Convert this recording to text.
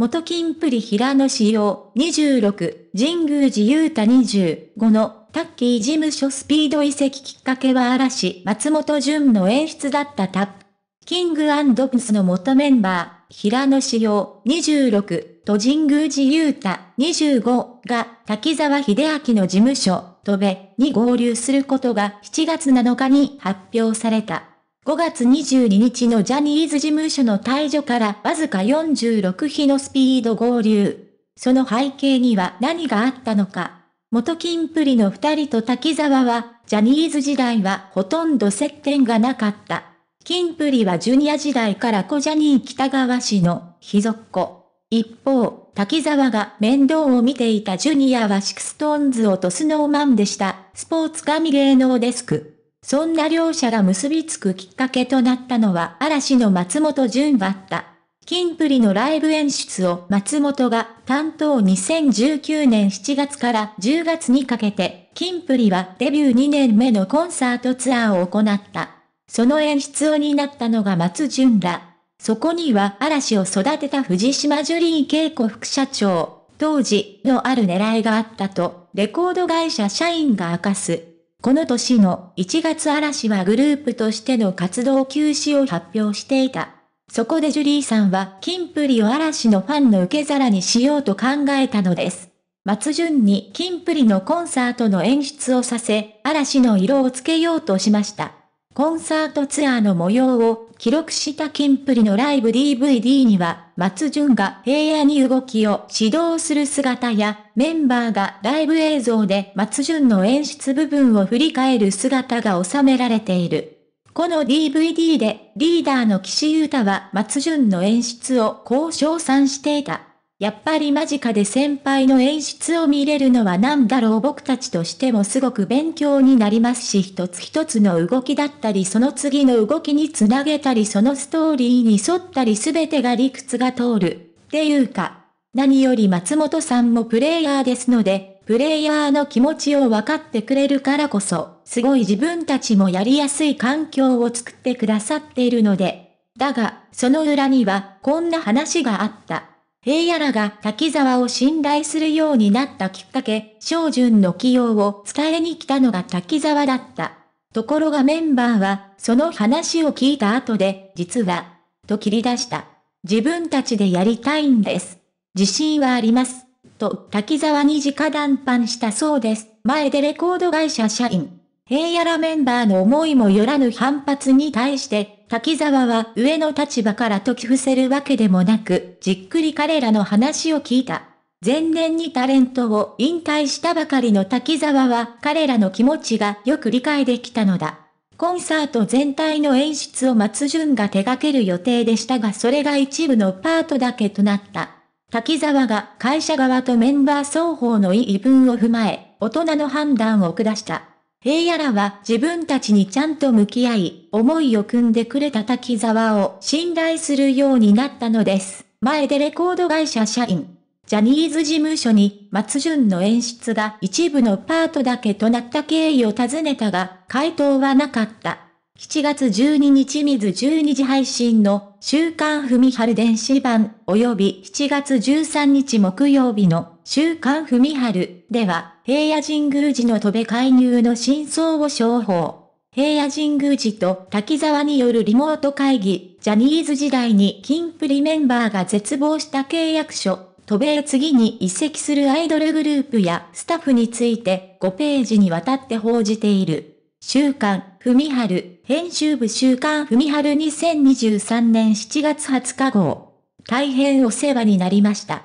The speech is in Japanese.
元金プリ平野仕様26、神宮寺雄太25のタッキー事務所スピード移籍きっかけは嵐松本潤の演出だったタップ。キングプスの元メンバー、平野仕様26と神宮寺雄太25が滝沢秀明の事務所、戸部に合流することが7月7日に発表された。5月22日のジャニーズ事務所の退場からわずか46日のスピード合流。その背景には何があったのか。元金プリの二人と滝沢は、ジャニーズ時代はほとんど接点がなかった。金プリはジュニア時代から小ジャニー北川氏の秘蔵っ子。一方、滝沢が面倒を見ていたジュニアはシクストーンズをとスノーマンでした。スポーツ紙芸能デスク。そんな両者が結びつくきっかけとなったのは嵐の松本潤だった。キンプリのライブ演出を松本が担当2019年7月から10月にかけて、キンプリはデビュー2年目のコンサートツアーを行った。その演出を担ったのが松潤ら。そこには嵐を育てた藤島ジュリー恵子副社長、当時のある狙いがあったと、レコード会社社員が明かす。この年の1月嵐はグループとしての活動休止を発表していた。そこでジュリーさんはキンプリを嵐のファンの受け皿にしようと考えたのです。松潤にキンプリのコンサートの演出をさせ、嵐の色をつけようとしました。コンサートツアーの模様を記録したキンプリのライブ DVD には、松潤が平野に動きを指導する姿や、メンバーがライブ映像で松潤の演出部分を振り返る姿が収められている。この DVD でリーダーの岸優太は松潤の演出をこう称賛していた。やっぱり間近で先輩の演出を見れるのは何だろう僕たちとしてもすごく勉強になりますし一つ一つの動きだったりその次の動きにつなげたりそのストーリーに沿ったり全てが理屈が通る。っていうか、何より松本さんもプレイヤーですので、プレイヤーの気持ちを分かってくれるからこそ、すごい自分たちもやりやすい環境を作ってくださっているので。だが、その裏には、こんな話があった。平野らが滝沢を信頼するようになったきっかけ、小順の起用を伝えに来たのが滝沢だった。ところがメンバーは、その話を聞いた後で、実は、と切り出した。自分たちでやりたいんです。自信はあります。と、滝沢に直談判したそうです。前でレコード会社社員。平野らメンバーの思いもよらぬ反発に対して、滝沢は上の立場から解き伏せるわけでもなく、じっくり彼らの話を聞いた。前年にタレントを引退したばかりの滝沢は彼らの気持ちがよく理解できたのだ。コンサート全体の演出を松潤が手掛ける予定でしたがそれが一部のパートだけとなった。滝沢が会社側とメンバー双方の言い分を踏まえ、大人の判断を下した。平野らは自分たちにちゃんと向き合い、思いを組んでくれた滝沢を信頼するようになったのです。前でレコード会社社員。ジャニーズ事務所に松潤の演出が一部のパートだけとなった経緯を尋ねたが、回答はなかった。7月12日水12時配信の週刊文春電子版及び7月13日木曜日の週刊文春では、平野神宮寺の戸部介入の真相を商法。平野神宮寺と滝沢によるリモート会議、ジャニーズ時代に金プリメンバーが絶望した契約書、戸部へ次に移籍するアイドルグループやスタッフについて5ページにわたって報じている。週刊、文春、編集部週刊文春2023年7月20日号。大変お世話になりました。